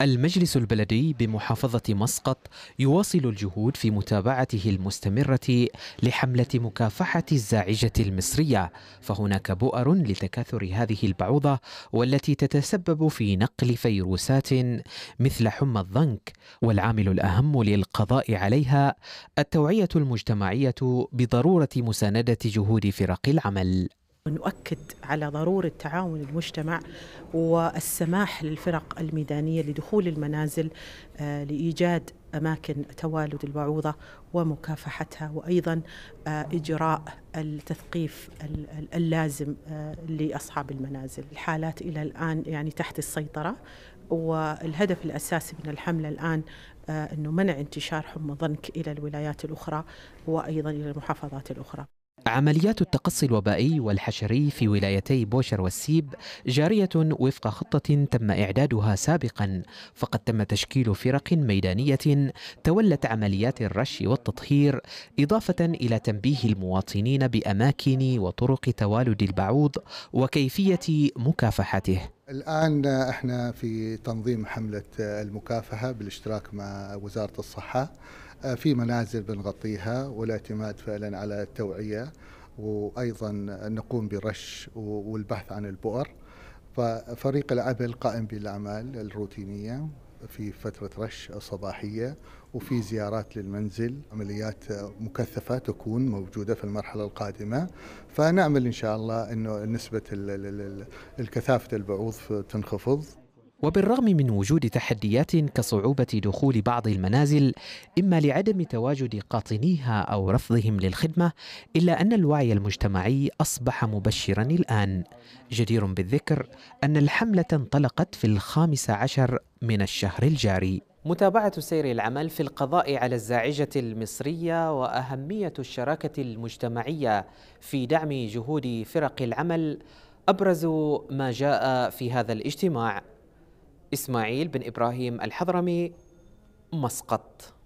المجلس البلدي بمحافظة مسقط يواصل الجهود في متابعته المستمرة لحملة مكافحة الزاعجة المصرية فهناك بؤر لتكاثر هذه البعوضة والتي تتسبب في نقل فيروسات مثل حمى الضنك والعامل الأهم للقضاء عليها التوعية المجتمعية بضرورة مساندة جهود فرق العمل نؤكد على ضرورة تعاون المجتمع والسماح للفرق الميدانية لدخول المنازل آه، لإيجاد أماكن توالد البعوضة ومكافحتها وأيضا آه، إجراء التثقيف اللازم آه، لأصحاب المنازل الحالات إلى الآن يعني تحت السيطرة والهدف الأساسي من الحملة الآن أنه منع انتشار حمى ضنك إلى الولايات الأخرى وأيضا إلى المحافظات الأخرى عمليات التقصي الوبائي والحشري في ولايتي بوشر والسيب جارية وفق خطة تم إعدادها سابقا فقد تم تشكيل فرق ميدانية تولت عمليات الرش والتطهير إضافة إلى تنبيه المواطنين بأماكن وطرق توالد البعوض وكيفية مكافحته الآن احنا في تنظيم حملة المكافحة بالاشتراك مع وزارة الصحة في منازل بنغطيها والاعتماد فعلا على التوعية وأيضا نقوم برش والبحث عن البؤر ففريق العمل قائم بالأعمال الروتينية في فترة رش صباحية وفي زيارات للمنزل عمليات مكثفة تكون موجودة في المرحلة القادمة فنأمل إن شاء الله أنه نسبة الكثافة البعوض تنخفض وبالرغم من وجود تحديات كصعوبة دخول بعض المنازل إما لعدم تواجد قاطنيها أو رفضهم للخدمة إلا أن الوعي المجتمعي أصبح مبشرا الآن جدير بالذكر أن الحملة انطلقت في الخامس عشر من الشهر الجاري متابعة سير العمل في القضاء على الزاعجة المصرية وأهمية الشراكة المجتمعية في دعم جهود فرق العمل أبرز ما جاء في هذا الاجتماع إسماعيل بن إبراهيم الحضرمي مسقط